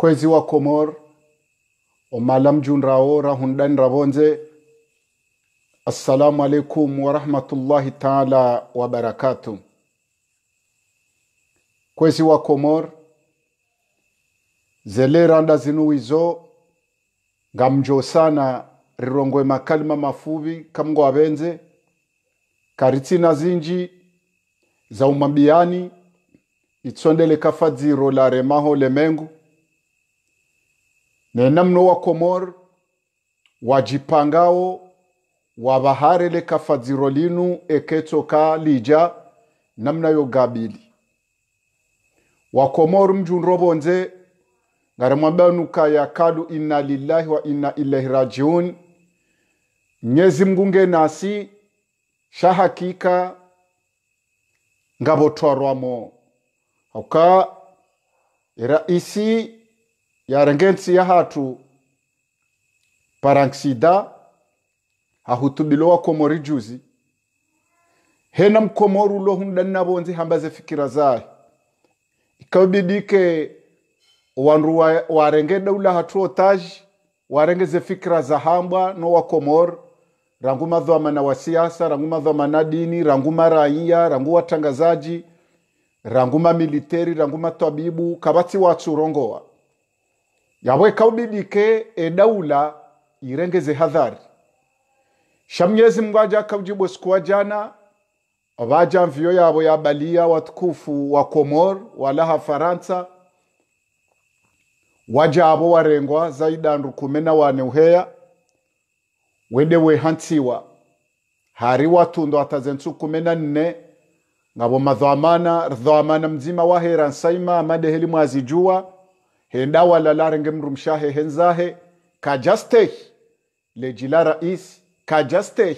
kwezi wa komor o malam rahundani ravonze ɗan rabonje assalamu alaikum wa rahmatullahi taala wa kwezi wa komor zeleranda zinuwizo ngam sana rirongwe makalima mafubi kamgo abenze karitsina zinji za umabiyani itsondele kafadziro la remaho lemengu ne namno wa komor wajipangao wabaharele kafadziro linu eketoka lija namna gabili wakomor mjunrobonze ya yakalu inna lillahi wa inna ilaihi rajiun nyezi mgunge nasi shahakika ngabotwarwamo era e raisi yarengentsi yahatu paranksida hahutubilowa komori juzi hena mkomoru ulo hundani nabonzi hambaze fikira zahe ikabidike wandu warenge daula hatuo taji warengeze fikira za hambwa no wakomor rangu madhamana wa siasa rangu madhamana dini rangu maraia rangu watangazaji rangu mamiliteri rangu matabibu kabatsi watsurongowa yaweka udidike edaula irengeze hadhari shamnyezi mngu aja kaujibwe siku wa jana vaja mviyo ya balia watukufu wa komor walaha faransa waja abo warengwa zaidandu kume na wane uheya wende wehantsiwa hari watundo atazentsu kume na nne ngabo madhamana rdhamana mzima wahera nsaima mwazijua mwazijuwa henda wala lare ngemrum shahe henzahe kajasteh lejila rais kajasteh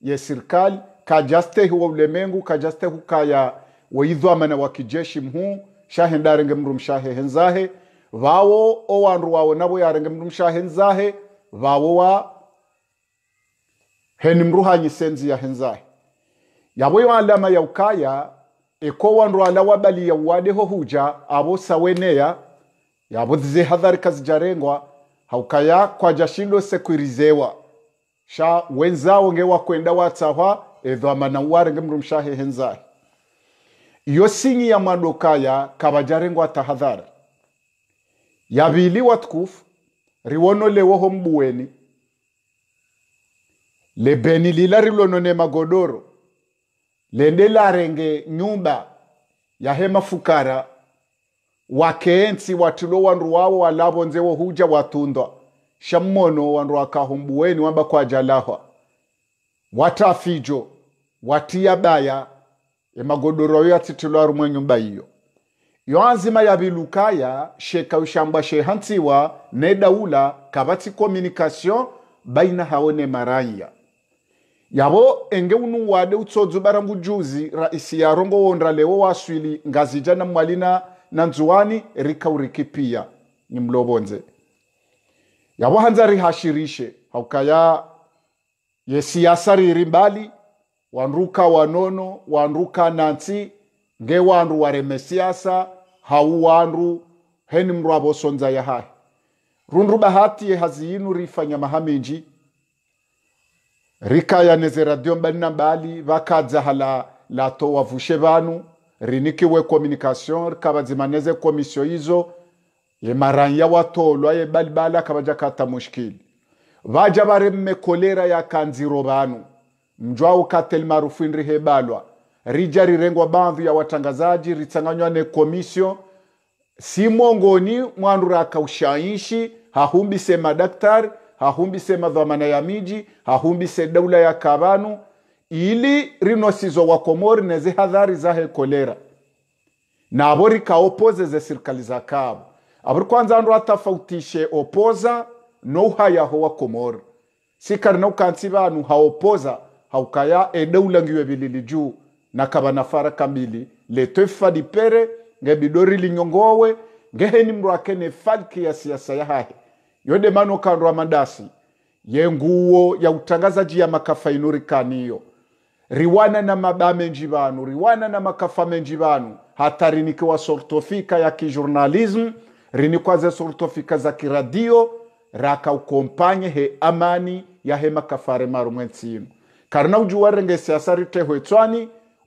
ye sirkali kajasteh wa ulemengu kajastehu kaya weidhamana wa kijeshi mhu shahe ndarenge mrum shahe henzahe vawo o owandu wawo navo yarenge mrum shahe henzahe vawo wa heni mruhanyi senzi ya henzahe yavo ya ukaya eko wandu ala wabali ya yauwadeho huja avo saweneya yabo zihadharika kazijarengwa haukaya kwajashindo sekwirizewa sha wenzao nge watsahwa edho amana mshahehe nzahe iyo singi ya madokaya kabajarengwa tahadhara yavili watukufu riwonolewoho mbuweni lebeni lila rilonone magodoro lende larenge nyumba yahe fukara wakeensi watulo wandu wawo walavo nzewo huja watundwa shammono wandu wakahumbuweni wamba kwa kwajalahwa watafijo watia baya emagodoroyo yatsitulwa rumwe nyumba iyo yo ya yavilukaya sheka ushambwa ne daula kavatsi komunikasyon baina hawo ne maranya yavo enge unuwade utsodzu bara mbujuzi raisi ya rongo wondra lewo waswili ngazija na mwalina na nzuwani ni mlobonze yabo hanza rihashirishe haukaya ye riri mbali wanruka wanono wanruka nansi nge wanru wareme siasa hau wanru heni mndu avosonza yahahe rundu bahati yehaziinu rifanya mahaminji rikayaneze radio mbali na mbali vakadza hala lato wavushe vanu rinikiwe communication kabazimaneze komisio hizo yemaranya watolwa yebalibala akabaja kata mushkili vaja varemme kolera yakanziro vanu mjwau katel marufin rihebalwa rija rirengwa bandhu ya watangazaji ritsanganywa ne komisio si mongoni mwandu rakaushainshi hahumbise madaktari hahumbise madhamana ya miji hahumbise daula ya kavanu ili rinosizo wa komori neze hadhari zahe kolera nabo rikaopoze ze serikali za kabo aburi kwanza andu atafautishe opoza nouhayaho wa Komoro sikari naukansi banu haopoza haukaya edeulangiwe bilili juu na fara kamili letwefa dipere ngebidori linyongowe ngeheni mndu akene falki ya siasa yahahe yode kandu wa madasi yenguo ya utangazaji ya makafainurikaniyo riwana na mabame vanu riwana na makafame vanu hata rinikiwa sortofika ya kijurnalism rinikwaze sortofika za kiradio raka ukompanye he amani ya he makafare maru mwentsinu karina ujuwarenge siasa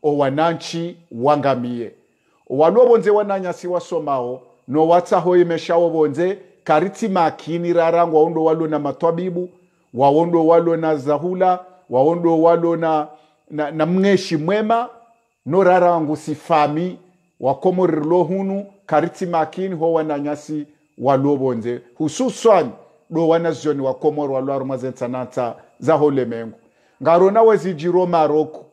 wananchi wangamie wangamiye owalobonze wananyasi wasomao nowatsaho imeshawobonze karitsi makini rarangwa ondo walo na matwabibu waondo walo na zahula waondo walo na na, na mngeshi mwema norarangusi fami wakomorerilo hunu kariti makini ho wananyasi walobonze hususan do wanazoni wakomor walwarumwazensananta zaholemengu ngarona wezijiro maroko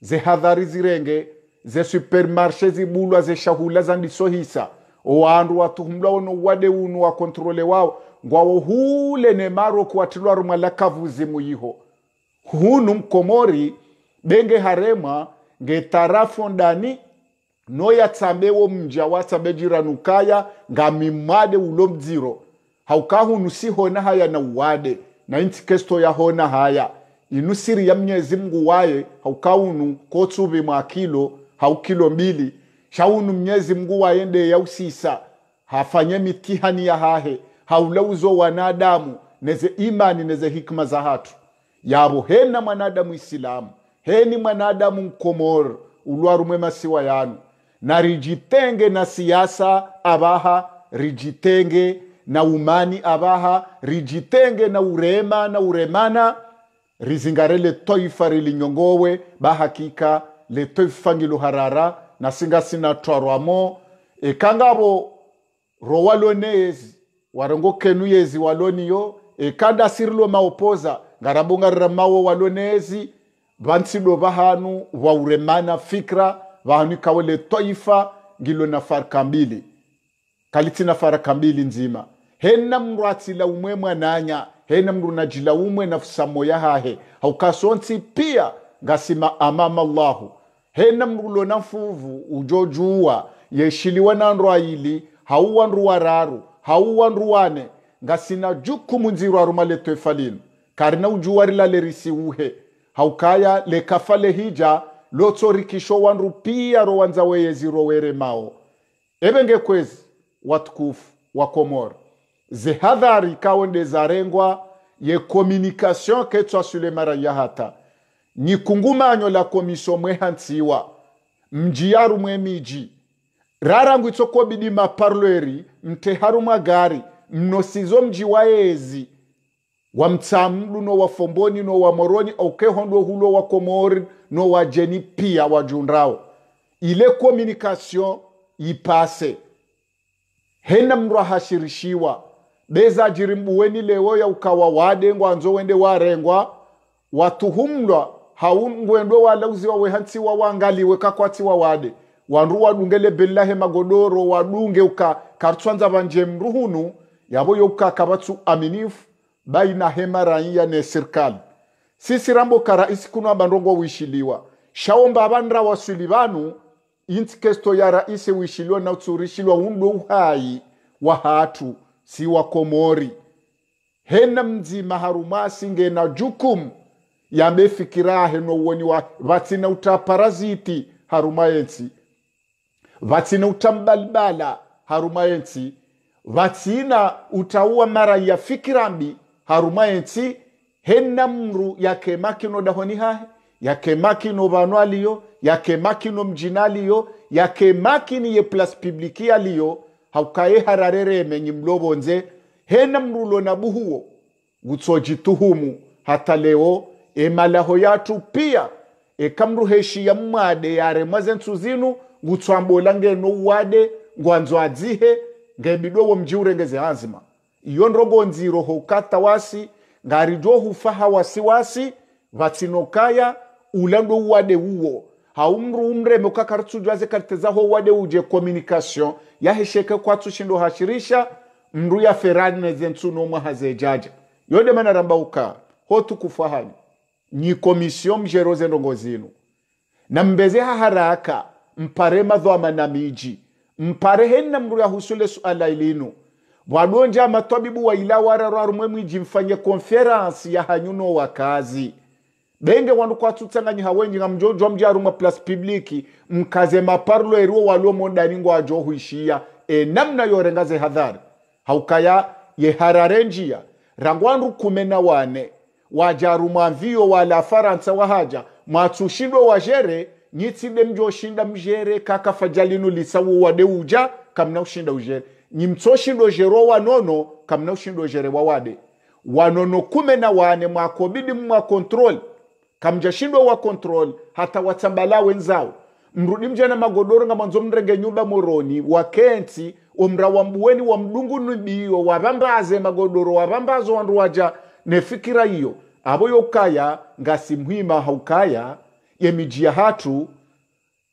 zehadhari zirenge ze supermarshe zibulwa zeshahula zandisohisa owandu watuhumlwa wono wade unu wa kontrole wawo ngwawo hule ne maroko watilwarumwa lakavuzi muyiho hunu mkomori denge harema ngetarafu ndani noyatsambe wo mja watsambe jiranukaya ngamimade ulo mdziro haukahunu sihona haya na uwade na inti kesto ya hona haya inu siri ya mnyezi mngu waye haukahunu kotsuvi mwa kilo haukilo mbili shaunu mnyezi mngu waende ya usisa hafanye mitihani ya hahe haulauzo wanadamu neze imani neze hikma za hatu yabo hena mwanadamu isilamu heni mwanadamu mkomoro ulwaru masiwa yanu na rijitenge na siasa abaha rijitenge na umani abaha rijitenge na urema na uremana rizingare letoifa rilinyongowe bahakika letoifa ngiluharara na singa sina twarwamo ekangabo rowaloneyezi warongo kenu yezi waloniyo ekanda sirilwe maopoza ngarabungarira mawo waloneyezi vansido vahanu vauremana fikra vahanu ikawele toifa ngilo na farka mbili na faraka mbili nzima hena mndu umwe mwananya hena mndu najilaume nafsa moya hahe haukasonsi pia ngasima amama llahu hena mndu lona mfuvu ujojuwa yeshiliwa na ndu aili hauwa ndu wararu hauwa ndu wane ngasina jukumu nzirwaru maletwe falinu karina ujuwa rilalerisiuhe haukaya lekafa lehija lotsorikisho wanru pia rowanza weyezi rowere mao evengekwezi watukufu wa komora zehadhari kawende zarengwa ye communication ketswasule mara yahata nyikungumanyo la komiso mwehantsiwa mjiyaru mwe miji rarangwitso kobidi maparlweri mteharu mwagari mnosizo mji waezi wa mtsamdu no wa fomboni no wa moroni okehondo hulo wa komori no wa jeni pia wa wajundrao ile communication ipase hena mndu ahashirishiwa beza jirimbuweni leo ya ukawa wadengwa nzo wende warengwa watuhumlwa haungwendwe walauziwa wehantsiwa wangaliwe kakwatsiwa wade wandu wadungele billahe magodoro wadunge uka kartswanza vanje mruhunu yavo youkakavatsu aminifu baina hema raia ne serikali sisi rambo kara isi kuno abandongo wishiliwa shaomba abandra wasuli banu inti kesto ya raisi wishiliwa na utsurishilwa undo uhai wa hatu si wa komori hena mzima jukum ya mefikira heno woni wa vatsina uta paraziti harumayensi vatsina uta mbalibala harumayensi vatsina utaua mara ya fikirambi harumayetsi hennamru yakemakino dahonihahe yakemakino vano aliyo yakemakino mjina aliyo yakemakini ye plas pibliki aliyo haukaye nze mlovonze henamrulo na buhuwo gutsojituhumu hata leo emalaho yatu pia e heshi ekamruheshiya mmwade yaremwa zentsu zinu ngutswambola ngeno uwade ngwanzwadzihe ngebidowo mji mjiurengeze hanzima iyo nrogonziro hukata wasi ngarijo hufaha wasiwasi vatsinokaya ulando uwade uwo haumru umreme ukakarutsujwaze karitezaho wade uje communication yahesheke kwatsushindo hashirisha mru ya ferani neze ntsuno umwe hazejaja yode mana ramba uka hotu kufahani ni komisio mjeroze ndongo zinu na mbeze haharaka mpare madho manamiji mpare henna mru husule suala ilinu mwadonja amatabibu waila wararo arumwe mwiji mfanye konferansi ya hanyuno wa kazi benge wandu kwatsutsanganya hawenji nga mjojo mji arumwa plus publiki mkaze maparulo eruo waluo mondaningo ajohuishia e namna yorengaze hadhari haukaya yeharare njia rangwandu kume na wane wajaru mwamvio wala faransa wahaja mwatsushindwa wajere nyitside mjoshinda mjere kaka fajalinu kakafajalinulisawuwade uja kamna ushinda ujere nyimtsoshidwe zhero wanono kamnaushindwe zhere wawade wanono kume na wane mwakobidi mwa kontrol kamjashindwe wa kontrol hata watsambala wenzao mrudi mjana magodoro nga mwanzo mrenge nyumba moroni wakenti omra wambuweni wa mdungu nibiyo wavambaze magodoro wavambazo wandu waja nefikira iyo abo yokaya ngasimhwima haukaya yemijia hatu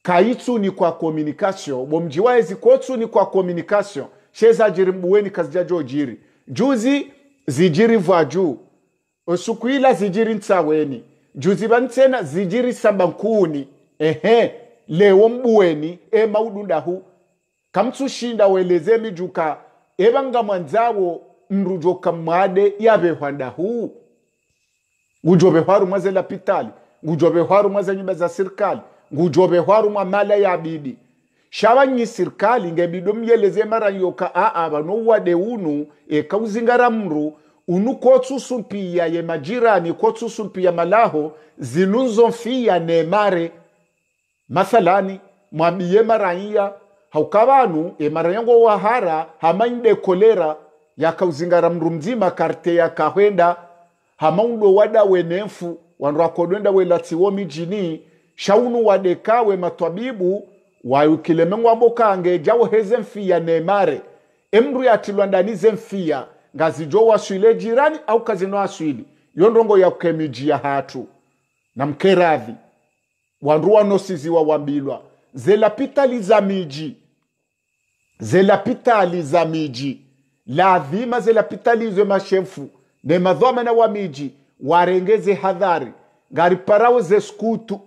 kaitsuni kwa communication bomji waezi kotsuni kwa communication shezajiri mbuweni kazijajo jiri juzi zijiri vwaju osukuila zijiri ntsaweni juzi vantsena zijiri samba nkuni ehe lewo mbuweni emaudundahu kamtsushinda weleze mijuka evanga mwanzawo mrujoka mwade yavehwandahu ngujovehwarumwa zelapitali ngujovehwarumwa za nyumba za serikali ngujovehwarumwa mala ya bidi shabanyi sirikali ngebido myeleze mara yoka aa vanowade unu ekauzingara mru unu kotsusumpia ye majirani kotsusumpia malaho zinunzomfiya nemare mathalani mwambiye maraiya haukavanu emara yango wahara hamainde kolera yakauzingara mru mzima karte yakahwenda undo wada wenefu wandu akodwenda welatsiwo mijini shaunu wadekawe matwabibu waikile mengwambokange jawoheze mfiya nemare emru yatilwa ndanize mfiya ngazijo waswile jirani au kazino aswili yo ndongo hatu na mkeradhi wandu wanosiziwa wambilwa zelapitali za miji zelapitali za miji lazima zelapitalizwe mashefu ne madhomana wa miji warengeze hadhari ngariparau ze skutu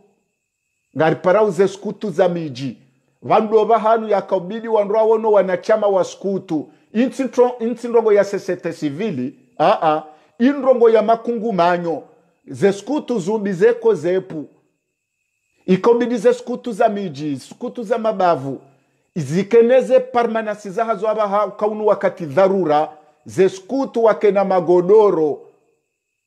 ngariparau ze skutu za miji valova hanu yakaubidi wandoa wono wanachama wa skutu inti ndongo ya sesete sivili aa indongo ya makungumanyo zeskutu zumbi zeko zepu ze zeskutu za miji skutu za mabavu zikeneze permanensi zahazo abaha kaunu wakati dharura zeskutu wakena magodoro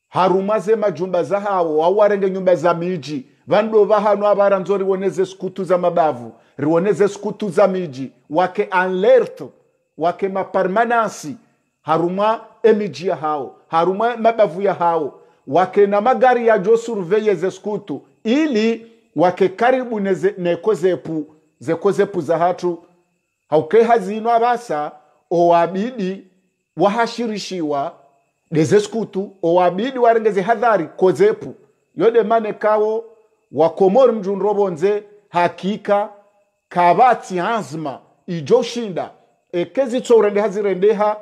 harumaze majumba zahawo au warenge nyumba za miji vandu vahanu ava ranzo rioneze sikutu za mabavu rioneze sikutu za miji wake alert wake maparmanansi harumwa emiji ya hao harumwa mabavu ya hao wake na magari ya jo surveye ze sikutu ili wake karibu neze, nekozepu zekozepu za hatu hauke hazino avasa owabidi wahashirishiwa deze sikutu owabidi warengeze hadhari kozepu yode mane kawo wakomori mjundu hakika kabati azma ijo shinda ekezi tsourende hazirendeha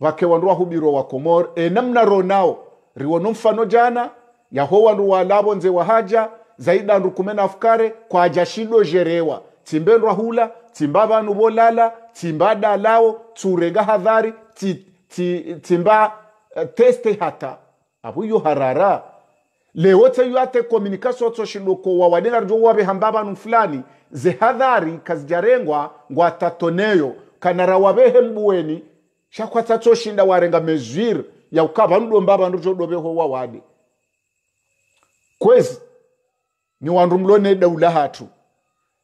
vakewandu wahubiro wa wakomori enamna ronao riwono mfano jana yaho wandu nze wahaja zaidi andu kumena afukare kwaja shido jerewa timbendwa hula timba vanu volala timba dalao turega hadhari ti, ti, timba uh, eh, teste hata abuyo harara lewote yuate komunikasio toshidoko wawadelarjo wabe hambabanu fulani zehadhari kazijarengwa tatoneyo kanara wabehe mbuweni shakwatatoshinda warenga mezwir ya ukaba ukava mdomba dobeho wa wade kwezi ni wandu mlone daula hatu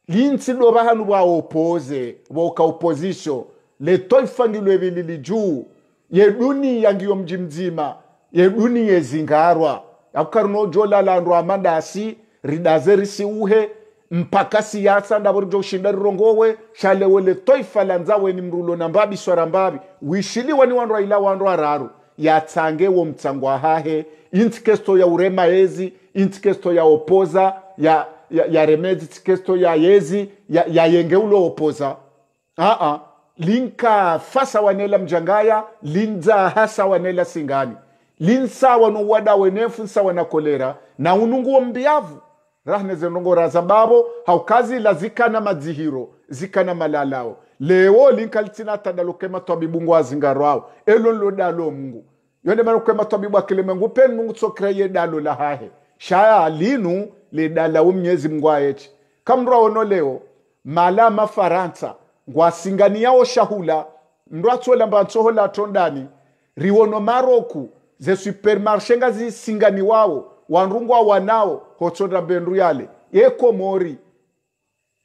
linsi dova hanu waopoze woka opozisho letoifangilwe vilili juu ye dunia ngiyo mji mzima ye dunia zingarwa akukarino jolalandwa amadasi ridaze risiuhe mpaka siasa ndavorijo ushinda rirongowe shalewele toifa la nzaweni mrulo na mbabi swara mbabi wishiliwe ni wandu aila wandu araru wo mtsango ahahe intikesto ya urema yezi intikesto ya opoza ya ya, ya remezi tikesto ya yezi ya, ya yenge ulo opoza aa linka fasa wanela mjangaya linza hasa wanela singani linsawa no wada wenefu nsawa na kolera na ununguwo mbiavu rahne zenongoraza babo haukazi la zikana madzihiro zikana malalao lewo linkalitina tadalo kema twabibungu azingarwao elo nlo dalo mungu yonde mano kwema twabibu akilimengu penu mungu tsokera ye dalo la hahe shaya linu lidalawo mnyezi mungu ayechi kamndwa wono leo mala mafaransa ngwasinganiyawo shahula ndwatsolamba ntsohola tondani riwono maroku ze supermarché nga zisinganiwawo wanrungwa wanao hotsonda benru yale yeko mori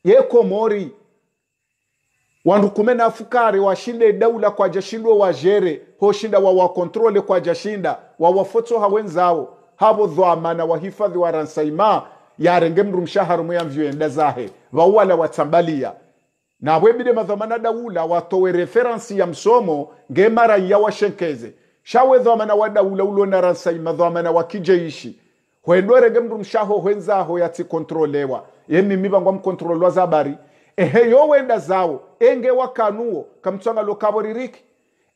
yeko mori wandukume na afukare washinde daula kwa jashindwe wajere hoshinda wawakontrole kwa jashinda wa wawafotso hawenzawo habo dhwamana wahifadhi wa ransaima yarenge mwe amvyo enda zahe watambalia na webide madhamana daula watowe reference ya msomo ngemara ya washenkeze shawe dhwamana wa daula ulona rasaima dhwamana wa kijeishi hwendwerenge mndu mshaho hwenzaho yatsikontrolewa yemimi vangwa mkontrolwa zabari ehe yo wenda zawo enge wakanuwo kamtswangalo kavo ririki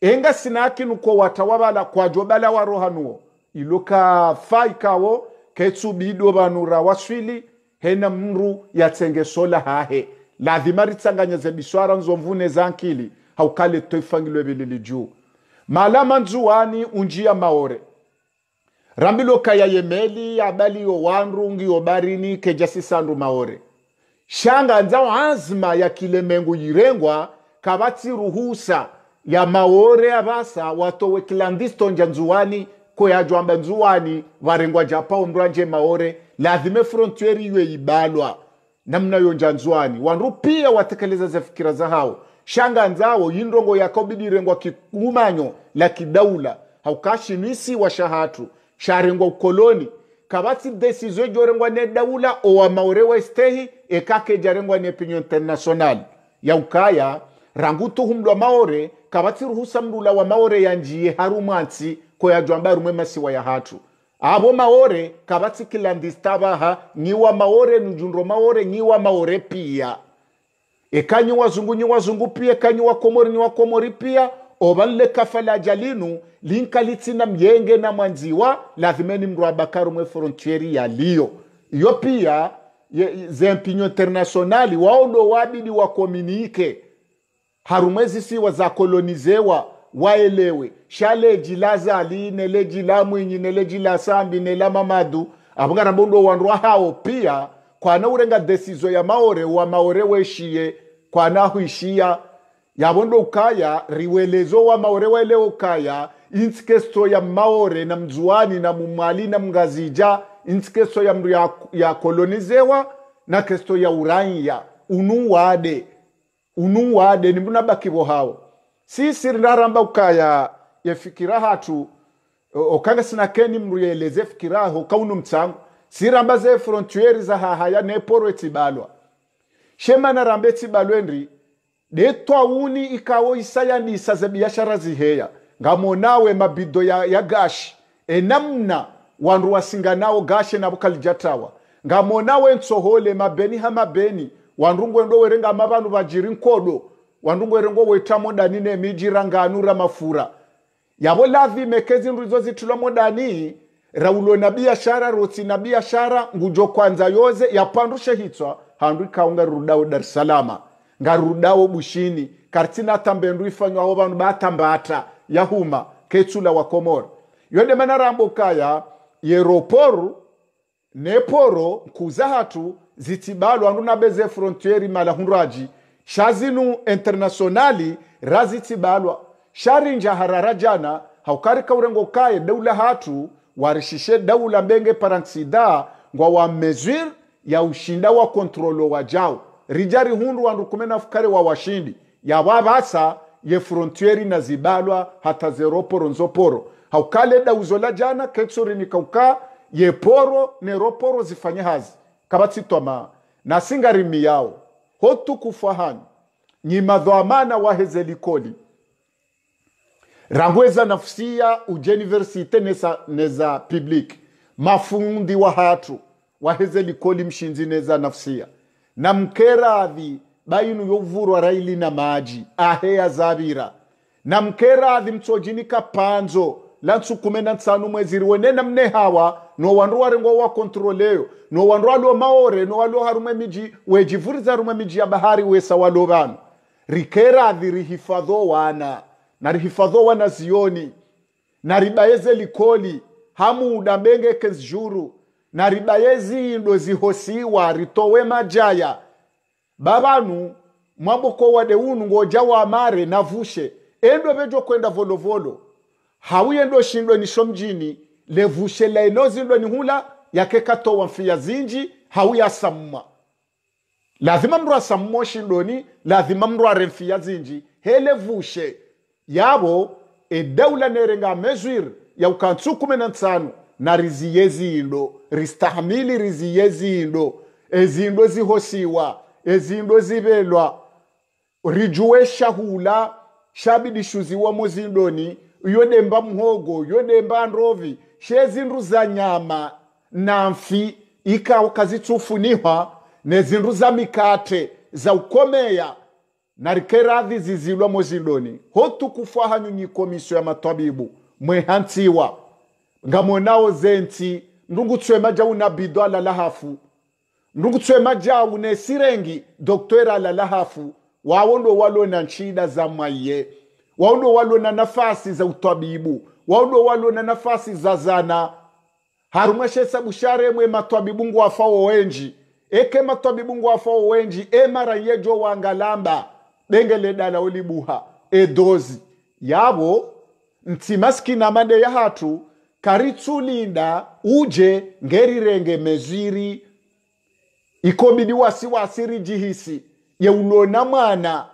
enga sina kinuko watawavala kwajo bala warohanuwo ilo kafai kawo ketsubido vanu ra waswili hena mru yatsengesola hahe lazima ritsanganyeze biswara nzomvune zankili haukale toifangilwe vilili juu malama nzuwani unjia maore rambiloka ya yemeli abali yo wandu ngiyo barini kejasi sandu maore shanga nzao azma ya kilemengu yirengwa kavatsi ruhusa ya maore avasa watowe kilandisto nja nzuwani koyajwamba nzuwani varengwa japa ondwanje maore lazime frontieri iwe ibalwa namna yo nzuwani wandu pia watekeleza zafikira za hao shanga nzawo yindongo yako bidirengwa kikumanyo la kidaula haukashilisi wa shahatu sharengwa ukoloni kabatsi desizio jorengwa ne daula owamaurewa estehi ekake jarengwa ne pinyo international yaukaya rangu tuhumdwa maore kabatsi ruhusa mdula wa maore yanjiye harumwansi ko yajwamba rumwe masiwa ya hatu abo maore kabatsi kilandista baha nyiwa maore nujundro maore nyiwa maore pia ekanyi wazungu nyi wazungu pia ekanyi wakomori nyi wakomori pia obanleka falajalinu linkalitina myenge na mwanziwa lazimeni mndu abakaru mwe frontieri yaliyo iyo pia zempinyo internasionali ndo wabidi wakominike harumwe zisiwa za kolonizewa waelewe shaleji la zaline leji la mwinyi neleji la sambi nela mamadu abungana bondo wandu hao pia kwana urenga desizo ya maore wa maore weshiye kwana huishia yabondo ukaya riwelezo wa maore wele ukaya intikeso ya maore na mzuani na mumali na mngazija intikeso ya mru ya, ya kolonizewa na kesto ya uranya unu wade unu wade ni mbuna bakibo hao sisi rinaramba ukaya ya fikira hatu okanga sinakeni mndu yeeleze fikiraho kaunu mtsango ziramba zefrontiere zahahaya neporo etibalwa rambe etibalwa enri uni ikawo isayanisa zebiashara ziheya ngamonawe mabido ya, ya gashi enamna wandu wasinganawo gashe navo kalijatawa ngamonawe ntsohole mabeni ha mabeni wandu ngwendo werengama vanhu vajiri nkodo wandu rengo wetamo dani nemiji ranganu mafura yavo lavi mekezi ndu idzo zitilwamo danii rawulo na biashara rotsi na biashara ngujo kwanza yoze yapandushe hitswa handu kaunga rudao dar es salama ngarudao bushini kartina tambendu ho vanhu batambata yahuma ketsula wa komora yodemana kaya yeroporu neporo kuzahatu zitibalu andu na beze frontieri mala hunraji shazinu internationali razitibalwa sharinja harara jana haukarika urengo kaye deula hatu warishishe daula mbenge paransida ngwa wa mesure ya ushinda wa kontrolo wa wajao rijari hundu wandu kumi na fukare wa washindi ya wabasa ye frontieri na zibalwa hata zeroporo nzoporo haukale dauzo la jana ketsuri ni kauka ye poro ne neroporo zifanye hazi kabatsitwama na singari miyao hotu kufahanyu nyimadhwamana hezelikoli rangweza eza uje universite neza, neza public mafundi wa hatu waheze likoli mshinzi neza nafusiya na mkera adhi bainu yovurwa raili na maji aheya zabira na mkeradhi mtsojinika panzo lantsu kumi na ntsanu mweziri wenena mne hawa no wandu warengwa wa kontroleyo no wandu aluwa maore no waluwa harume miji wejivuriza harume miji ya bahari wesa walo rikera adhi rihifadho wana narihifadhowa na zioni naribayeze likoli hamu udambenge kezjuru naribayezi indo zihosiwa ritowe majaya bavanu mwaboko wadeunu ngoja wa wamare navushe endo vejo kwenda volovolo hauyendo shindwe nisho mjini levushe laenozindwe ni hula yakekatowa mfiya zinji hauyasamma lazima mndu asammwa shindoni lazima mndu are mfiya zinji helevushe yabo edaula nerenga mesure ya ukantsu kumi na ntsanu na riziye zindo ristahamili riziye zindo ezindo zihosiwa ezindo zibelwa rijuwe shahula shabidishuziwa muzindoni yodemba mhogo yodemba ndovi shezindu za nyama na mfi ikawo kazitsufuniha nezindu za mikate za ukomeya narika radhi zizilwa mozindoni hotukufa hanyu nyikomiso ya matwabibu mwehantsiwa ngamonawo zentsi ndungutswema jau na bido alala hafu ndungutswema jau unesirengi sirengi doktera alala hafu wawondo walona nchida za maiye waondo walona nafasi za utwabibu waondo walona nafasi za zana harumweshesa busharemwe matwabibu nguwafawo wenji eke matwabibu nguwafawo wenji emara yejo wangalamba dengele dana ulibuha edhozi yavo mtsimaskina made yahatu karitsulinda uje ngerirenge mezwiri ikobidi wasiwasi rijihisi yeulona mwana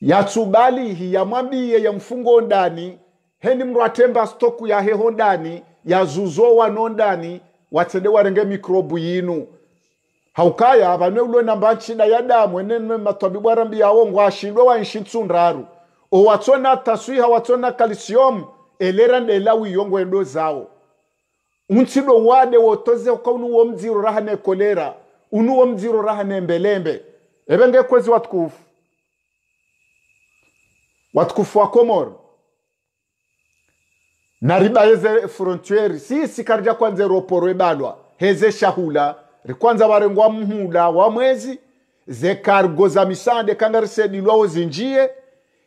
yatsubalihi yamwabiye yamfungo ndani heni mndu atemba stoku yaheho ndani yazuzo wano watsede warenge mikrobu yinu haukaya vane ulwe namba nchida ya damu enene matwabibu arambi yawo ngo ashindwe wanshi ntsundaru taswi taswiha watsona kalisium elera ndela wiyongo endo zawo untsido wade wotoze unu unuwo mdziro ne kolera unu unuwo mdziro ne mbelembe ebe kwezi watukufu watukufu wa komoro na riba heze frontieri si sikarja kwanze roporo ebalwa heze shahula rikwanza varengwa mhula wa mwezi zekargo za misande kanarisedilwawo zinjie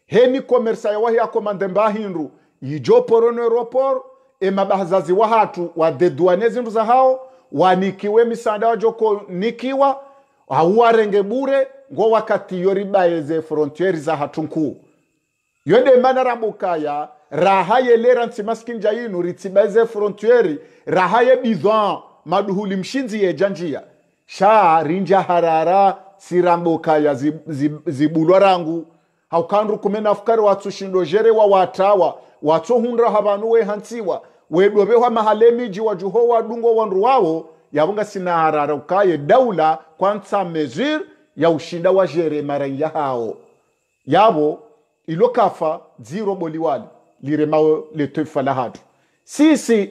heni komersa yawahi yakomande mbahindu ijoporo neroporo emabahazazi wahatu wadhedhuane zindu za hao wanikiwe misanda wajokonikiwa au warenge bure ngo wakati yoribaye ze frontieri za hatu nkuu yode mana rambukaya raha yelera ntsimaskinja yinu ritsibaye ze frontieri raha ye maduhuli mshinzi maduhulimshinzi janjia rinja harara siramboka ya zib, zib, zibulwa rangu haukandu kumena afukari wa watawa watsohundraha vanu wehantsiwa wedovehwa mahalemiji wa dungo wandu wawo yavunga sina harara ukaye daula kwantsa mezir ya ushinda wa jere maranja hao yavo ilo kafa dziro boliwali liremawo letefa la hatu sisi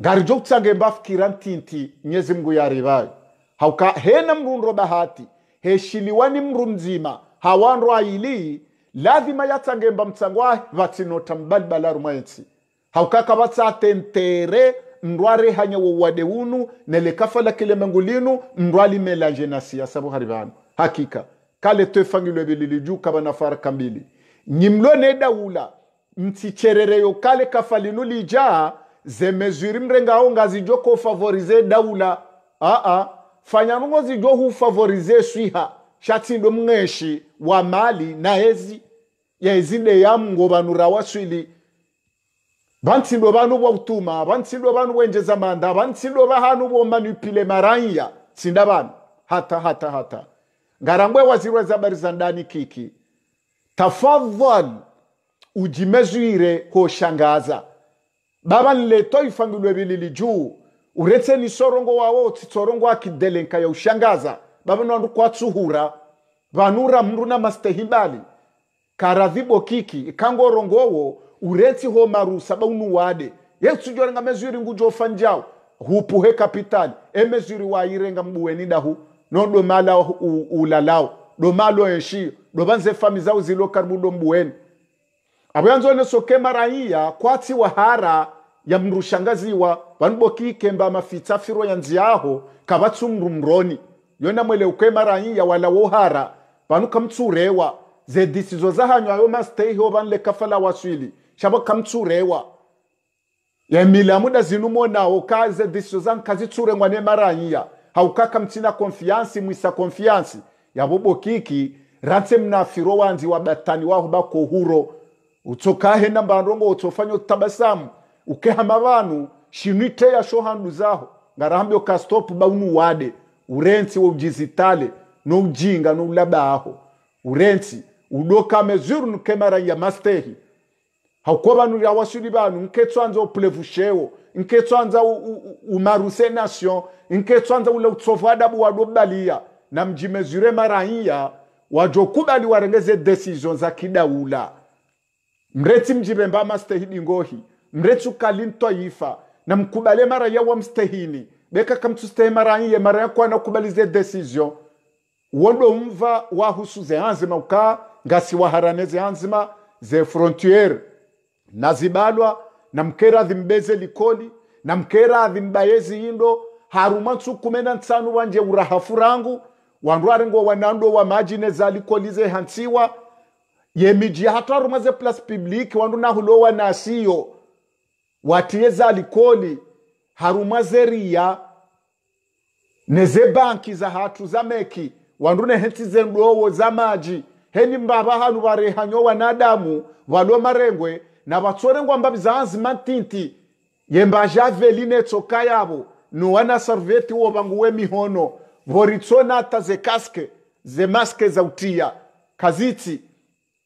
ngari jo kutsanga mbafikira ntinti nti nyezi mngu yarevayo hauka hena mrundo bahati heshiliwani mru mzima hawanro aili lazima yatsange yatsangemba mtsangwa vatsinota mbalibalaro mwaensi haukaka vatsatentere mndware hanya wouwade unu nelekafa la kilemengu linu mndwali melange na siasa vuhari vanu hakika kale twefangilwe vililijuka vanafaraka mbili nyimlwe nedaula mtsicherereyo kale kafalinu linu lijaa zemezwiri mrengawo ngazijo kofavorize daula aa fanyanongo zijo hufavorize swiha shatindo mng'eshi wa mali na ezi ya ezi de yaezinde yamngo vanu rawaswili vantsindo vanu vwautuma vantsindo vanu vwenjeza manda vantsindo vahanu vomanipile maranya tsinda vanu hata hata hata ngarangwe wazirwa zabari za ndani kiki tafadhal ujimezwire hoshangaza baban leta ifangilwe bilili juu uretse nisorongo wawo otsitsorongo akidelenka ya ushangaza baba no andu kwatsuhura vanura mndu na mastehimbali karadhibo kiki ikangorongowo uretsi ho marusa baunuwade yetsujorenga mezwiri ngujofa njao hupuhe kapitali emezwiri wairenga mbuweni dahu nodomala ulalao domalo enshi dobanze fami zao zilo karibu dombuweni aboyanzonesoke maraiya kwatsi wahara ya mrushangaziwa vanubokikemba mafitsafiro ya nzi yaho kavatsumru mroni yona mwele ukwemaranyi ya wala wohara vanu kamtsurewa zedisizo zahanywa yo masteiho vanle kafala waswili shavo kamtsurewa emila muda zinumonawo ka zedisizo zanu kazitsurengwa nemaranyiya haukaka mtsina konfiansi mwisa konfiansi yavobokiki rantse mnafiro wanzi wabatani waho bakohuro utsokahe nambarongo utsofanya utabasamu ukehama vanu shiniteya shohandu zaho ngarahambyo kastopu baunuwade urensi woujizitale noujinga noulaba aho urensi udokame zuru nukemara ya mastehi hakuwa vanu yawashuri vanu nketswanza opulevushewo nketswanza umaruse nation nketswanza ule utsofu adabu wadobalia na mjimezure marahiya wajokubali warengeze desizio za kidaula mretsi mjibemba mastehi dingohi mrechukali ntoyifa na mkubale mara yawa mstehini beka kamtustehe mara iye mara ya yakwana kubalize decision wondo umva wahusu anzima uka ngasi waharane zehanzima ze frontiere nazibalwa na mkera dhimbeze likoli na mkera adhimbayezi indo haruma ntsukumena ntsanu wanje urahafu rangu wandu aringo wanando wa majine za likoli ze hansiwa yemiji hatarumaze plus public wandu nahulowa nasiyo watiye likoli haruma zeriya neze banki za hatu za meki wandune henti zendowo za maji heni mbaba hanu warehanyo wanadamu walo marengwe na vatsorengwa mbavi zanzi matinti yemba javeli netsoka yavo nowana sarveti wovanguwe mihono kaske zekaske zemaske za utia kazitsi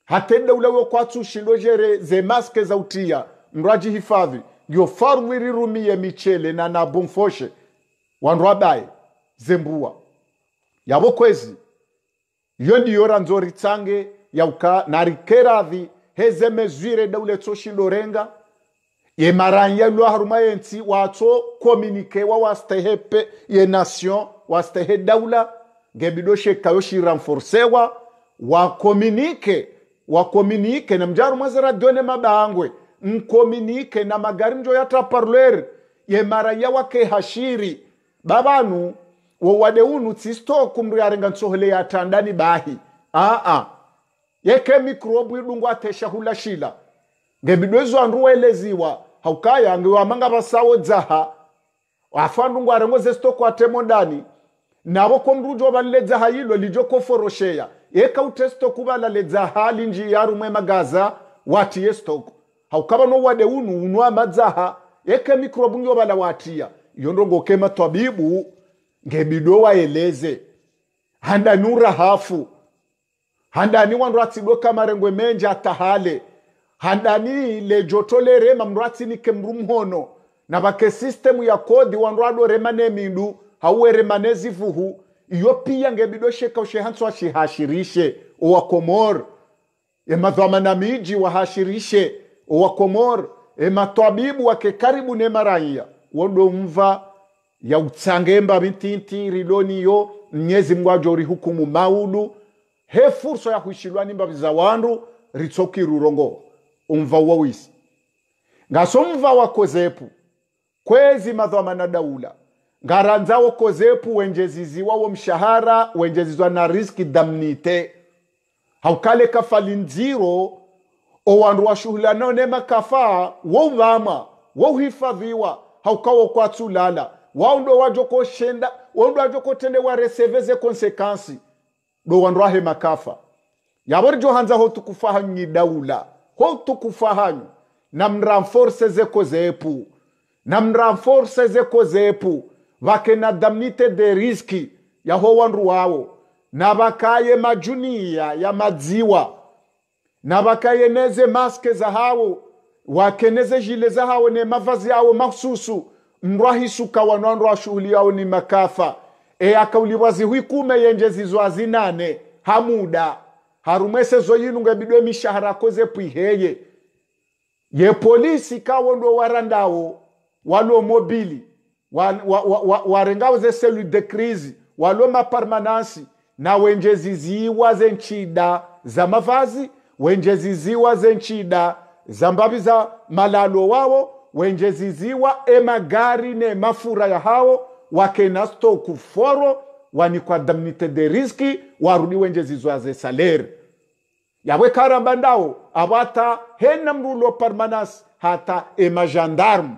hatenda ulawe kwatsu ushindo jere zemaske za utia mraji hifadhi yofarwirirumie michele na nabumfoshe wanrwabaye zembua yavo kwezi iyo ndiyo ranzo ritsange yauka narikeradhi hezemezwire dauletso shilorenga yemaranya lwa haruma yensi watso kominike wa wastehepe ye nation wastehe daula ngebido shekayo shiranforsewa wakominike wakominike na mjaru mwazira done mabangwe nkominike na magari njo yataparulere yemara wake hashiri babanu wowade unu tsisto kumndu yarenga ntsohole yatandani bahi aa yeke mikrobu idungu atesha hula shila ngebidwezo andu waeleziwa haukayange wamanga basawo dzaha afa ndungu arengoze stoko atemo ndani navo komrujo banle dzaha yilo ilo lijokoforosheya yeka utesto kubala le dzaha linji yarumwe magaza wati ye stoko haukaba nowade unu unwa madzaha eke mikrobu ngiwo balawatia iyo ndongoke matwabibu ngebido waeleze handani urahafu handani wanratsidwe kamarengwe menje atahale handani lejoto lerema mratsinike kemrumhono na vake sistemu ya kodi wanrwadorema nemindu hauwerema nezivuhu iyo pia ngebido sheka ushehanso ashihashirishe owakomor emadhwama na miji wahashirishe wa owakomora ematwabibu wake karibu ne nemaraiya wodomva yautsangemba mitinti ridoniyo mnyezi ri hukumu maudu he furso ya kuishilwa nimbavi za wandu ritsokirurongo umva wowisi ngasomva wakozepu kwezi madhwama manadaula daula ngaranza wokozepu wenjeziziwa wo mshahara wenjezizwa na riski damnite haukale kafali nziro o wandu wa shuhulanao nema kafaa wouvama wouhifadhiwa haukawo kwatsulala waundu wajokoshenda waundu wajokotende wareseveze konsekansi do wandu wahema kafa yavori johanza ni daula nyidaula hotukufahanyu na mranforse zeko zepu na mranforse zeko zepu vake na damnite de riski ya ho wandu wawo na vakaye majunia ya madziwa nabakayeneze maske zahawo wakeneze jile zahawo ne mavazi yawo mahususu nrwahisuka wanwanrwa shughuli yao ni makafa e akauliwa zihwi kume yenje zizwa zinane hamuda harumwesezo yinu ngebidwe mishahara koze pwiheye ye polisi kawo ndo warandawo walo mobili warengawo wa, wa, wa, ze selu de crise walo mapermanansi na wenje ziziwa ze nchida za mavazi wenjeziziwa zenchida zambavi za malalo wawo wenjeziziwa emagari ne mafura ya hawo wakena stoku foro wanikwa damnite de riski warudi wenjezizwa ze saleri yawe karamba ndawo awata hena mrulo parmanas hata emagendarme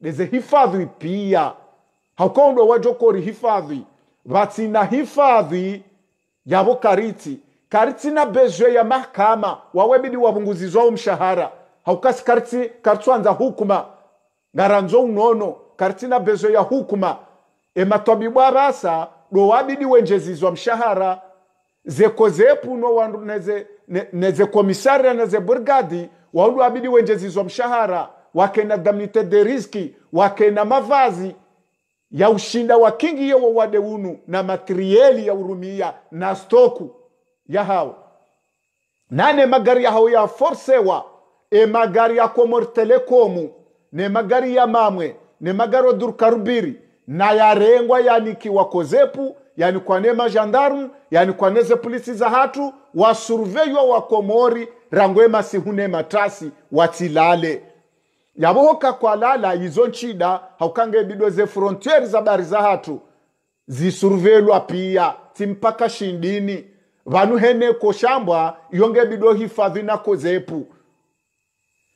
deze hifadhi pia hakondo wajokori hifadhi vatsina hifadhi yavo karitsi karitsi na beje ya mahakama wawebidi wavunguzizwawo mshahara haukasi karitsi karitswanza hukuma ngaranzo unono karitsi na beje ya hukuma ematwabibu abasa dowabidi wenjezizwa mshahara zekozepuno wandu neze, ne, neze komisaria neze burgadi waudu wabidi wenjezizwa mshahara wakena damnite de riski wakena mavazi ya ushinda wakingi yewo wade na materieli ya urumia na stoku ya hao nane magari ya hao ya forsewa e magari ya komortele komu ne magari ya mamwe ne nemagari odurukarbiri na yarengwa yanikiwa kozepu yanikwa ne majandarmu yanikwa neze polisi za hatu wasurveywa komori rangwe masihune matasi watsilale yabohoka lala izo nchida haukange bidwe ze frontieri za bari za hatu zisurvelwa pia timpaka shindini vanu heneko shambwa yongebido hifadhi na kozepu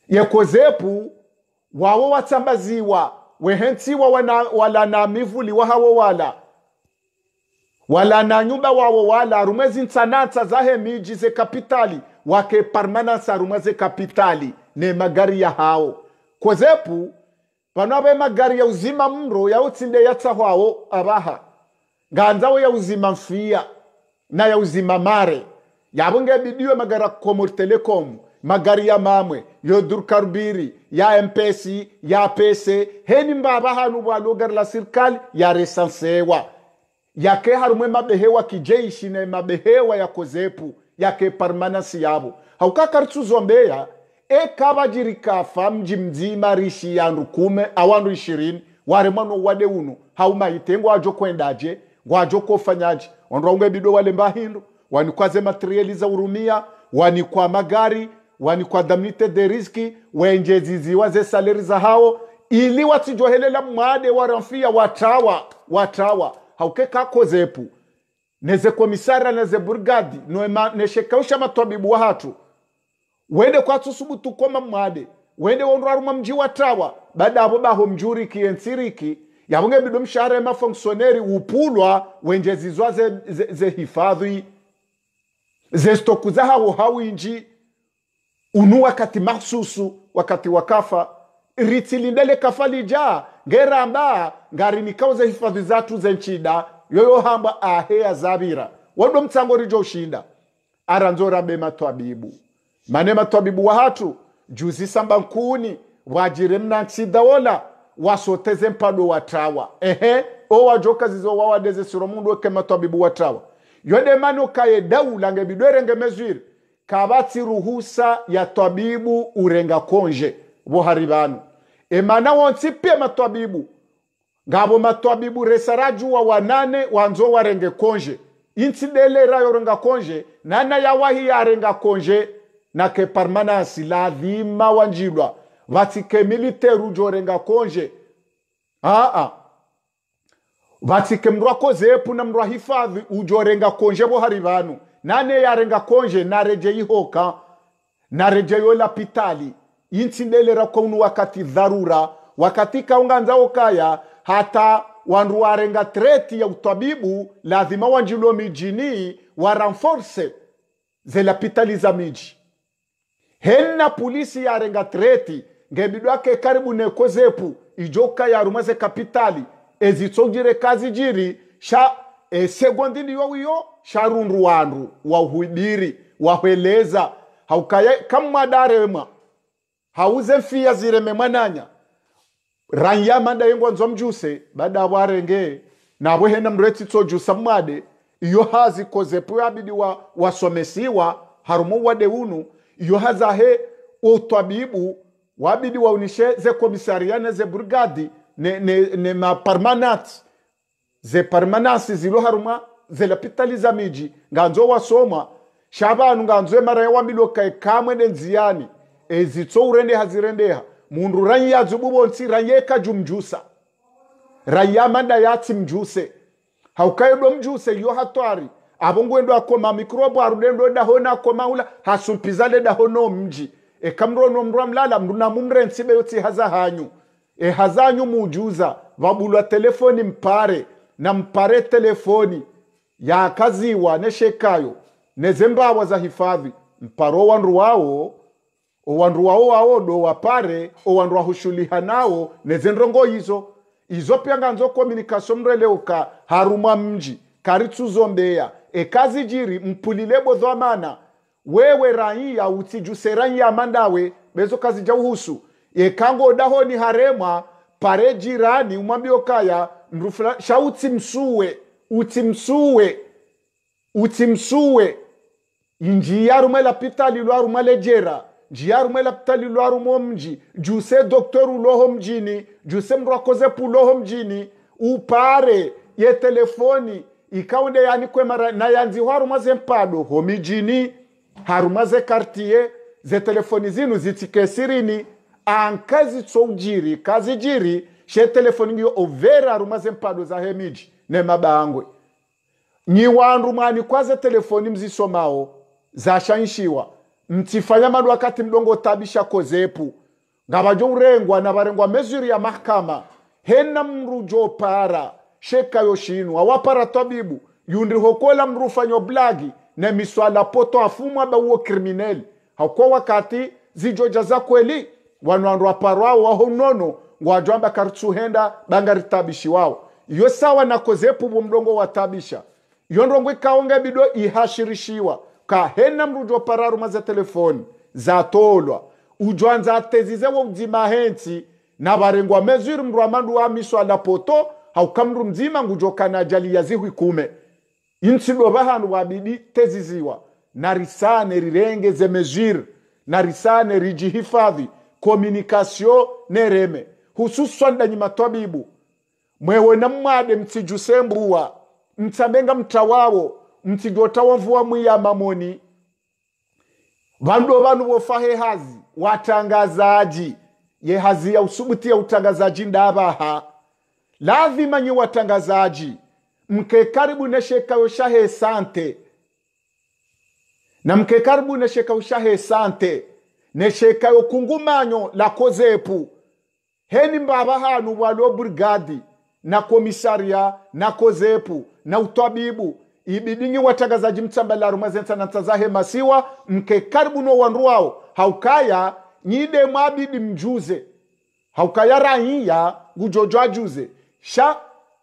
ye kozepu wawo watsambaziwa wehensiwa wala na mivuli wa hawo wala wala na nyumba wawo wala rumwe zintsanatsa za hemiji ze kapitali wake parmanansa rumwe ze kapitali ne magari ya hawo kozepu pano ave magari ya uzima mro yautsinde yatsahwawo abaha nganzawo ya uzima mfiya na ya uzima mare yabunge bidiwe magara komor telecom magari ya mamwe yo durkarbiri ya mpc ya pese heni mbaba hanu bwa lugar la sirkal serikali yaresansewa yake harumwe mabehewa kijeishi na mabehewa ya kozepu yake permanence yabo haukakarituzombeya ekabajirikafa mji mzima rishi yandu kume awandu ishirini waremwano wade uno haumaitengo ajo kwendaje wajoko ofanyaje wanrongo ebido wale mbahindu wani kwa ze materieli za urumia wani kwa magari wani kwa damnite de riski wenje wenjeziziwa ze saleri za hao ili watijohelela mwade wa waramfia watawa watawa hauke kako zepu neze komisara neze burgadi no ema neshekausha matwabibu wa hatu wende kwa tusubu tukoma mwade wende wonrwaruma mji watawa baada abo baho mjuriki ensiriki yamungebidwe mshahara emafonksioneri upulwa wenjezizwa zehifadhi ze, ze zestoku zahawu hawinji unu wakati mahsusu wakati wakafa ritsilindele kafa lija ngeramba ngari nikao ze hifadhi zatu zenchida yoyo hamba aheya zabira wodo mtsango rijo ushinda aranzora bema twabibu mane matwabibu wahatu juzi samba nkuni wajire wola wasoteze mpado wa watawa ehe o owajoka zizo deze siro mundu wa okematwabibu watawa yodemano kaye bidwere nge mezwiri kabati ruhusa ya tabibu urenga konje bohari banu emana wonsipie matabibu ngabo matabibu resaraju wa wanane wanzo warenge konje inti dele intsideleera yorenga konje nana ya wahi ya renga konje na nake parmanansi laadhima wanjilwa vatsikemili terujorenga konje aa vatsike mndu wakozeepu na mndu wa hifadhi ujorenga konje vohari vanu nane yarenga konje nareje ihoka nareje yolapitali insindelera unu wakati dharura wakati kaunganzao okaya hata wandu warenga treti ya utabibu lazima wanjilo mijini waranforse zelapitali za miji henna polisi yarenga treti ngebidwake karibu neko zepu ijoka yarumaze kapitali ezitsogire kazi jiri sha e, segondi ndiyo wiyo sharundu wandu wauhubiri wahweleza haukaye kammadarema hauze fia zire memananya ranya manda nzo mjuse bada warenge nabwehena mretsitso jusa mwade iyo hazi hazikozepo abidi wa wasomesiwa harumu wade unu iyo hazahe utwabibu wabidi waunishe ze komisaria komisariane ze brigadi ne, ne, ne maparmanati ze parmanasi ziloharumwa zelapitali za miji nganzo wasoma shabanu nganzo e mara ya emara yawamilokae kamwene nziyani ezitso urende hazirendeha mundu ranyazi bubonsi ranyeka jumjusa rayamanda yatsi mjuse do mjuse yo hatwari abongwendo akoma mikrobo arudendo da hona dahona akomaula hasumpizale hono mji eka mrono mndu amlala mndu namumre nsibe yotsi haza hanyu e hazanyu mujuza vabulwa telefoni mpare na mpare telefoni yakaziwa neshekayo nezembawa za hifadhi mparo wandu wawo owandu wawo wawo do wapare owandu wahushuliha nawo nezendrongo izo izo pya nganzo komunikasio mreleuka haruma mji karituzombeya ekazi jiri mpulile bodhwamana wewe raia utijuse raia mandawe bezo kazi ja jauhusu yekango daho ni harema pare jirani umwambie okaya mrufula shauti msuwe utimsuwe utimsuwe njia rumwe lapita lilwa rumwe lejera njia rumwe lapita lilwa rumo mji juse doktoru loho mjini juse mrwakoze puloho mjini upare ye telefoni ikaunde yanikwe mara na yanzi waru mazempado homijini mijini harumaze kartiye ze telefoni zinu zitsike sirini ankazi anka kazi jiri she telefoni ngiyo overa harumaze mpado za hemiji ne nemabangwe ni wandu mwani kwaze telefoni mzisomao shanshiwa mtifanya madu wakati mdongo tabisha kozepu ngabajo urengwa na barengwa mezuri ya mahakama hena mrujo para shekayo shinwa wapara tabibu hokola mrufanyo blagi na miswala poto afumwa ba uo krimineli hakuwa wakati zijoja za kweli wanwandwa parwao waho nono ngwajwa mbakarituhenda bangaritabishi wao iyo sawa nakozepu bwo mdongo watabisha iyo ndongo ikaonga bido ihashirishiwa kahena mrujo pararuma za telefoni zatolwa ujwanza tezize wo mzima hensi nabarengwa mezuri mndu mandu wa miswala poto haukamndu mzima ngujokana ajali yazihwi kume insigo bahanu wabidi teziziwa narisane rirengeze na narisane rijihifadhi komunikasio nereme hususan danyi matwabibu mwewe na mwade mtsijusembruwa mtsambenga mtawawo mtsigotawa mvuwa mwiya mamoni vandu vanu vofa hazi watangazaji hazi ya usubuti ya utangazaji ndabaha lazima nyi watangazaji mkekaribu nesheka ushahe sante na mkekaribu nesheka ushahe sante nesheka yokungumanyo la kozepu heni mbaba hanu bwalio brigadi na komisaria na kozepu na utabibu ibidingi watagazaji mtsambalaru na ntsazahe masiwa mke karibu no wanruao haukaya nyide mwabidi mjuze haukaya raiya gujojwa juze sha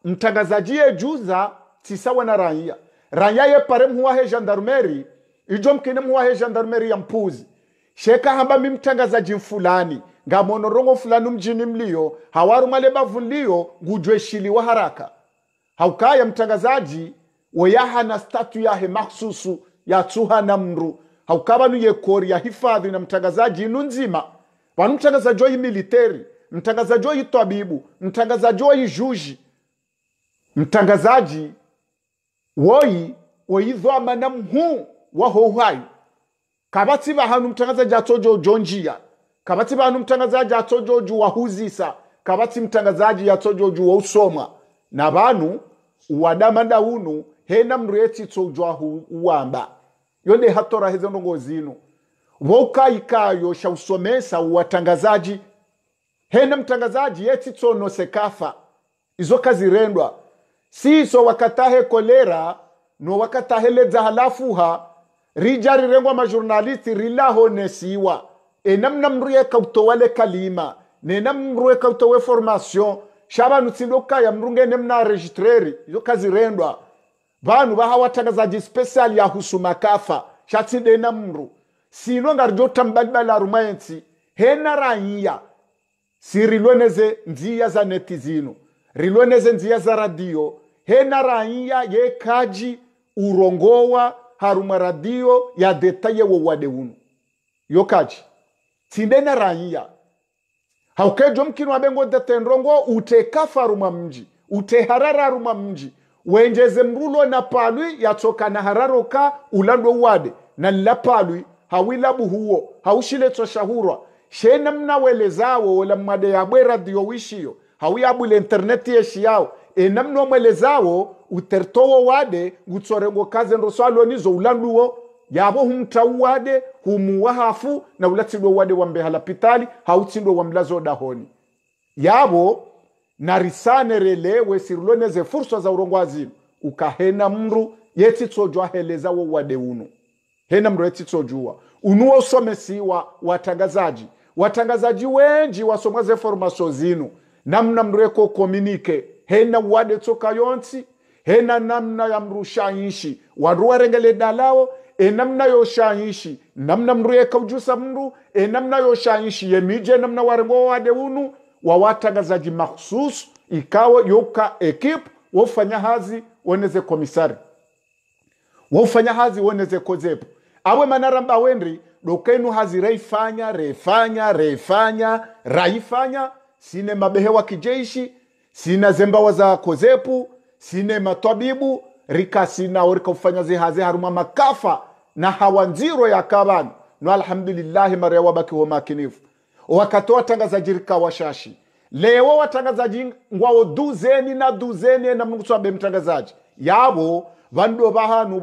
mtangazaji yejuza tisawa na ranya ranya yepare mhuwahe gendarmeri ijo mkine mhuwahe gendarmeri ya mpuzi sheka hamba mi mtangazaji fulani ngamonorogo fulani mjini mlio hawarumale bavu nlio ngujweshiliwa haraka haukaya mtangazaji weyaha na statu yahe maksusu yatsuha na mru haukavanu yekori hifadhi na mtangazaji inu nzima vanu mtangazaji oyi militeri mtangazaji oyi tabibu mtangazaji oyi zhuzhi mtangazaji woyi woyizwama na mhu wahohwayo kabatsi bahantu mtangazaji atojojonjia kabatsi bahantu mtangazaji atojoju wahuzisa kabatsi mtangazaji yatojoju wausoma na bantu uwadamanda unu hena mruyetsitso ujwahu uwamba yonde hatora hezo ndongo zino wokaikayo usomesa watangazaji hena mtangazaji yetsitsono sekafa izo kazirendwa siso wakatahe kolera no wakataheleza halafuha rijari rengwa majurnalisti rilahonesiwa enamna mruye kautowale kalima nena mruye kautowe formation shabanu tsindokaya mrunge nemna registreri izo kazirendwa vanhu vahawatangazaji special ya husumakafa shatsidena mru sino ngarijota mbalibala rumaensi hena raiya sirilweneze nziya za neti zino rilweneze nziya za radiyo hena naranya ye kaji urongowa haruma radio ya deta yewo wade uno yo kaji tinde naranya haukejo mkino abengo detenrongo utekafaruma mji haruma mji wenjeze mrulo na palwi yatsoka na hararoka ulandwe wade na lila palwi hawila huwo haushile tsoshahurwa she namnawelezawo wola mmade yabwe radio wishiyo hawiyabu ile interneti yeshi yawo enamno nomwele zawo utertowo wade ngo kaze ndo swalo nizo ulanduwo yabo humtau wade humuwa hafu na ulatsilwe wade wambe halapitali hautsindwe wamlazo dahoni yabo na risane narisanerele wesiriloneze fursa za urongwazino ukahena mndu yetitsojwaheleza wo wade uno hena mndu yetsitsojua unuwo usomesiwa watangazaji watangazaji wenji wasomwaze formaso zinu namna mreko kominike hena wade tsoka yonsi hena namna ya mrushaishi warua rengele dalao e namna yoshaishi namna mrueka ujusa mru e namna yoshaishi yemije namna warengo wade unu wawatagazaji mahsus ikawa yoka ekip wofanya hazi woneze komisari wofanya hazi woneze kozepo awe manaramba wendri dokenu hazi reifanya refanya refanya raifanya sine mabehewa kijeshi sina zembawa za kozepu sine matwabibu rika sina rikasinawo ufanya zihaze haruma makafa na hawanziro kabani no alhamdulillahi maria wabaki wa makinifu wakatoa tangazaji rikawashashi lewo watangazaji ngwawo duzeni na duzeni ena mlungu swabe mtangazaji yavo vandu vahanu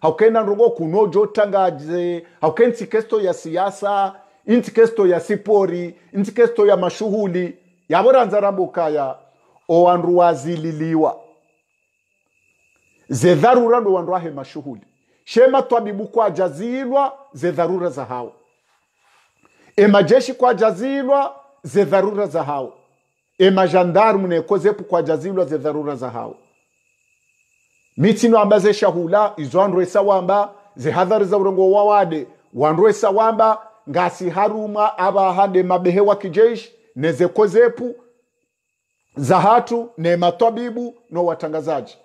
haukena nrogo kunojo kunojotangaze haukensi kesto ya siasa intikesto ya sipori intikesto ya mashughuli yavoranza o owandu wazililiwa ze dharura ndo wandu ahe mashughuli shema twabibu kwajazilwa ze dharura za hao emajeshi kwajazilwa ze dharura za hao emajandarmu nekozepu kwajazilwa ze dharura za hao mitsino amba ze shahula izo andwesa wamba ze hadhari za urongo wawade wandwesa wamba ngasi haruma ngasiharuma abahande mabehe wa kijeshi nezekozepu zahatu ne nematabibu no watangazaji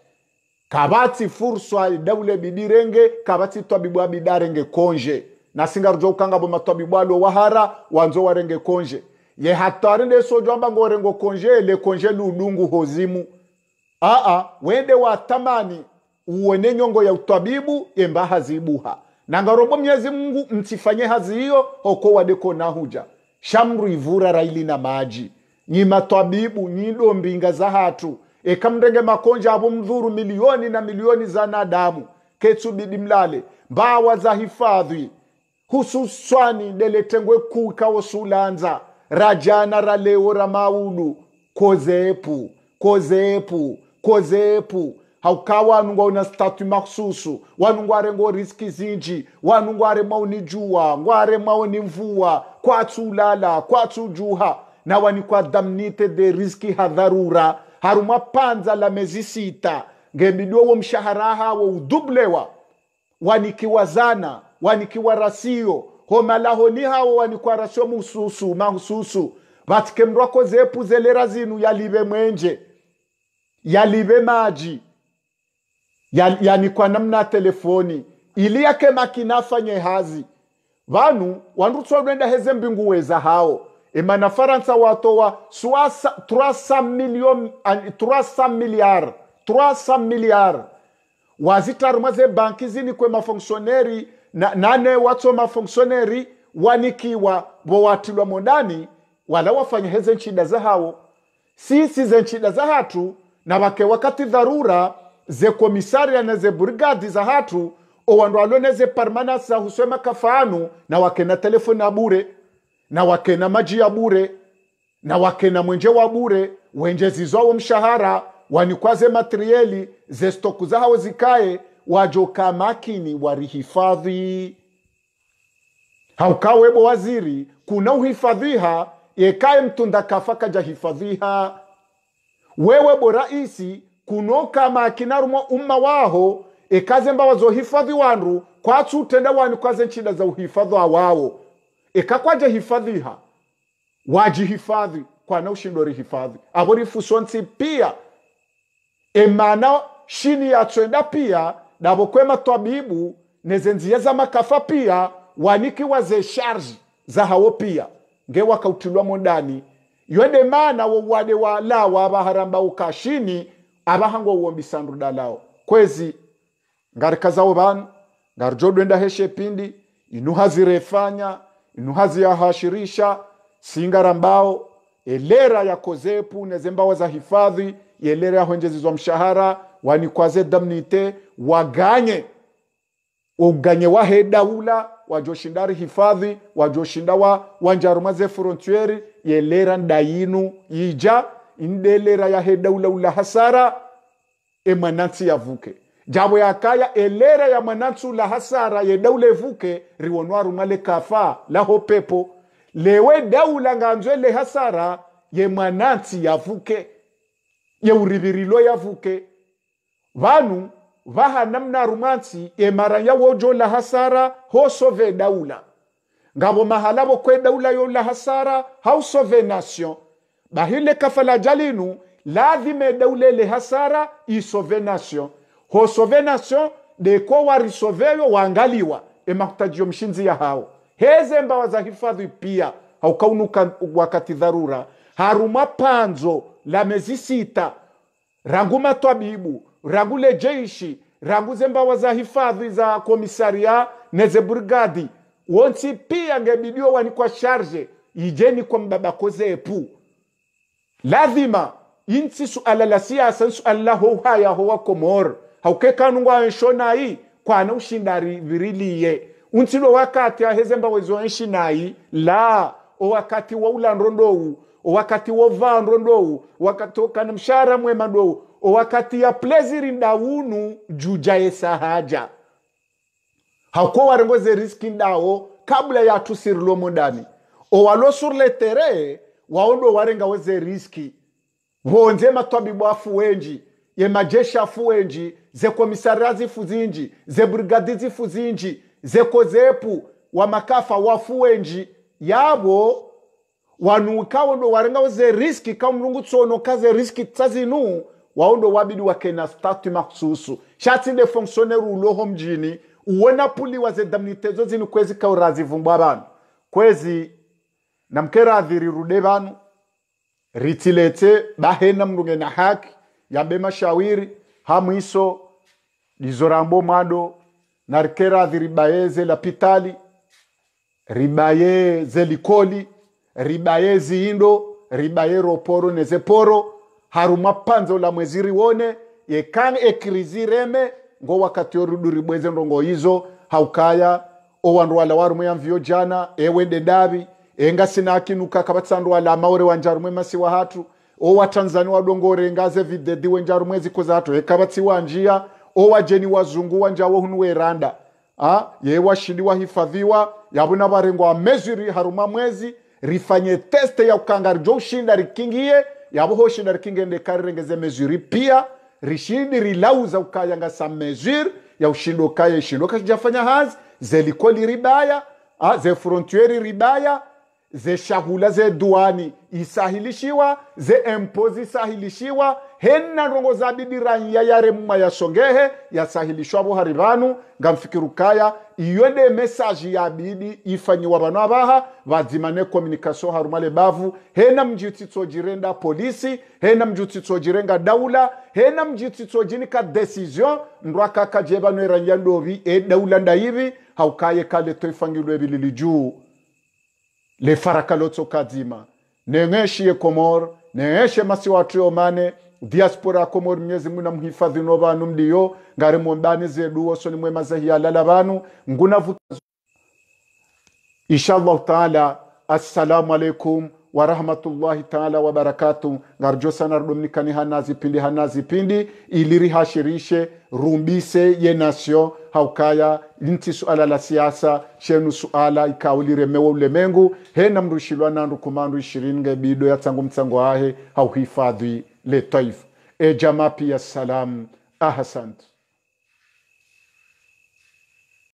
kabati furswa daule bidirenge kabati twabibu abidarenge konje na singa nasingaruja bo matwabibu alo wahara wanzo warenge konje ye ne hatarinde sojwamba ngorengo konje le konje lulungu hozimu aa wende watamani uone nyongo ya utwabibu yembahazibuha nangarobo mnyezi mungu mtifanye hazi hiyo hoko wadeko nahuja shamru ivura raili na maji nyima nyidombinga mbinga za hatu ekamrenge makonja avo mdhuru milioni na milioni za nadamu bidi mlale mbawa za hifadhi hususwani deletengwe kukawo sulanza rajana raleo ra maulu kozepu kozepu, hauka wanhu ngwauna statu maksusu wanhu ngware ngo riski zinji wanhu ngware mauni juwa ngware mauni mvua kwatsulala juha nawa ni damnite de riski hadharura haruma panza la mezi sita ngembiliwo mshaharaha wo udublewa wanikiwazana wanikiwa rasio homalahoni hawo wanikwa rasio mususu mahususu vatikemrwako zepuzelera zinu yalive mwenje yalive maji ya, yani kwa namna telefoni iliyake makinafanye hazi vanu wanrutsa lwenda heze mbingu weza hao emana faransa watowa 300 million 300 milliard 300 milliard wazitarumwa ze banki zini kwe mafonksioneri na, nane watso mafonksioneri wanikiwa bowatilwa mondani wala wafanya heze nchida za hao sisi ze nchida za hatu na wake wakati dharura ze komisaria na ze burigadi za hatu o wandu alone ze permanence za husema kafanu na wakena telefoni ya bure na wakena maji ya bure na wakena mwenje wa bure wenje zizwawo mshahara wanikwaze matrieli ze stoku zahawo zikaye wajoka makini warihifadhi haukawebo waziri kuna uhifadhiha yekaye mtunda kafa kaja hifadhiha wewe bo raisi kuno kama kinarumwa umma waho ekaze mbawazohifadhi wandu kwatsu utenda wani kwaze nchida za uhifadhi wa wawo awawo e ekakwaje hifadhiha wajihifadhi kwana ushindori hifadhi abo rifusonsi pia emana shini ya yatswenda pia davo kwema twabibu nezenziya za makafa pia waniki waze sharji za hawo pia nge wakautilwamo mondani yode mana wowade wala wabaharamba ukashini abahangwa uwombisandu dalao kwezi ngarika zao bana ngari dwenda heshe pindi inuhazirefanya inuhaziyahashirisha singara mbao elera ya kozepu nezembawa za hifadhi yelera yahonjezizwa mshahara wanikwaze damnite waganye uganye wahe daula wajoshindari hifadhi wajoshindawa wanjarumaze frontieri yelera ndayinu yija indelera ndelera yahe ula hasara emanatsi yavuke jabo yakaya elera ya manatsu la hasara ye daula evuke riwonwaru male kafa laho pepo lewe daula nganzwe le hasara ye manatsi yavuke yeurivirilo yavuke vanu vaha namna rumansi emara wojo la hasara hosove daula ngabo mahalabo kwe daula yo la hasara hausove nation bahile kafala jalinu lazime daulele hasara isove nation hosove nation deko warisoveyo waangaliwa emakutajio mshinzi ya hao heze mbawa za hifadhi pia haukaunuka wakati dharura haruma panzo la mezi sita rangu matwabibu rangu le jeishi rangu zembawa za hifadhi za komisaria neze brigadi wonsi pia ngebidio wani kwa sharje ijeni kwa mbabakoze epu lazima insi suala la siasa suala la hohaya howa komor haukekanungwa nshonayi kwana ushindari viriliye lo wakati ahezemba wezo nayi la owakati wa ulandro ndowu owakati wovandro ndowu wakati okana mshara mwema ndowu owakati ya pleziri ndawunu juja yesahaja hako warengoze riski ndawo kabla yatusirilwo mudani owalo sur le terrain waondo warenga weze riski wonze matwabibu afu wenji ye majeshi afu wenji ze komisaria zifu zinji ze brigadi zifu zinji ze kozepu wa makafa wafu wenji yabo wanuka wondo warenga weze riski ka mulungu tsono kaze riski tsazinu waondo wabidi wakena statu shati shatsinde fonctionnaire uloho mjini uwena puli waze damnitezo zinu kwezi kaurazivumbwa abantu kwezi namkera adhiri rude vanu ritilete bahena mrunge na haki yabe mashawiri hamwiso dizorambo mwado narikera adhi ribayeze lapitali ribaye zelikoli ribaye ziindo ribaye roporo nezeporo haruma panzo la mwezi riwone yekani ekirizi reme ngo wakati orudu ribweze ndongo hizo haukaya owandu wala warumu mvio jana ewe dedavi enga sinakinuka kavatsandu alama ore wanjarumwe masi wa hatu o wa watanzania wadongore ngaze vidhedhi wenjarumwe zikoza hatu ekavatsi wanjia o wa wajeni wazungu wanjawo hunu randa a ye wa shidi washidi wahifadhiwa yavona varengwa mezuri haruma mwezi rifanye teste ya ukanga rijo ushinda rikingie ho shinda rikingende karirengeze mezuri pia rishindi rilauza ukayanga sa mezuri ya ushindo kaya ishindo kashijafanya hazi zeliko liribaya zefrontieri ribaya ze shahula ze duwani isahilishiwa ze empozi isahilishiwa hena rongo ya songehe yashongehe yasahilishwa buhari banu ngamfikirukaya iyo de mesaji yabidi ifanyiwa banu abaha bazimane komunikasio harumale bavu hena mjitsitsojirenda polisi hena mjitsitsojirenga daula hena mjitsitsojinika desizio ndwakakaje banu eranya ndovi e daula ndaivi haukaye kale toifangilwe bilili juu lefarakalo neng'eshi nengeshiye komor nengeshe watu yomane diaspora komor mnyezi muna mhifadhi no vanu mdiyo ngari mondani zedu woso ni mwema zahiyalala vanu vuta inshallah taala assalamu alaikum wa rahmatullahi taala wabarakatu ngarjo sana rudomnikani hanazi pindi hanazi pindi iliri hashirishe rumbise ye nasio haukaya nti suala la siasa shenu suala ikauliremewa ulemengu hena mrushilwa nandu kumandu ishirini ngebido ya tsangu mtsango ahe hauhifadhi le taifa e jamaa pia salam ahasantu